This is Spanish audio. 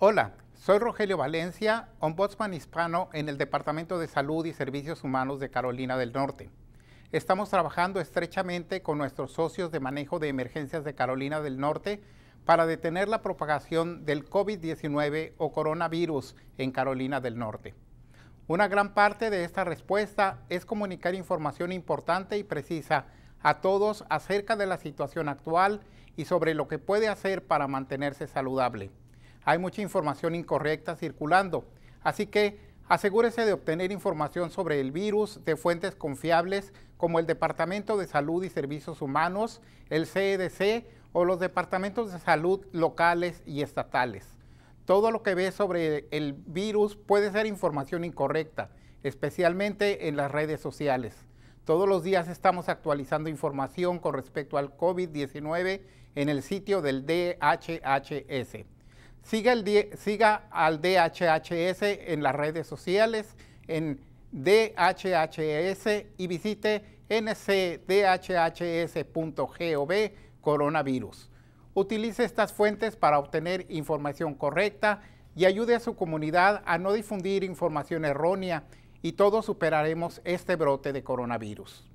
Hola, soy Rogelio Valencia, ombudsman hispano en el Departamento de Salud y Servicios Humanos de Carolina del Norte. Estamos trabajando estrechamente con nuestros socios de manejo de emergencias de Carolina del Norte para detener la propagación del COVID-19 o coronavirus en Carolina del Norte. Una gran parte de esta respuesta es comunicar información importante y precisa a todos acerca de la situación actual y sobre lo que puede hacer para mantenerse saludable hay mucha información incorrecta circulando, así que asegúrese de obtener información sobre el virus de fuentes confiables como el Departamento de Salud y Servicios Humanos, el CDC e o los departamentos de salud locales y estatales. Todo lo que ve sobre el virus puede ser información incorrecta, especialmente en las redes sociales. Todos los días estamos actualizando información con respecto al COVID-19 en el sitio del DHHS. Siga, al DHHS en las redes sociales, en DHHS y visite ncdhhs.gov coronavirus. Utilice estas fuentes para obtener información correcta y ayude a su comunidad a no difundir información errónea y todos superaremos este brote de coronavirus.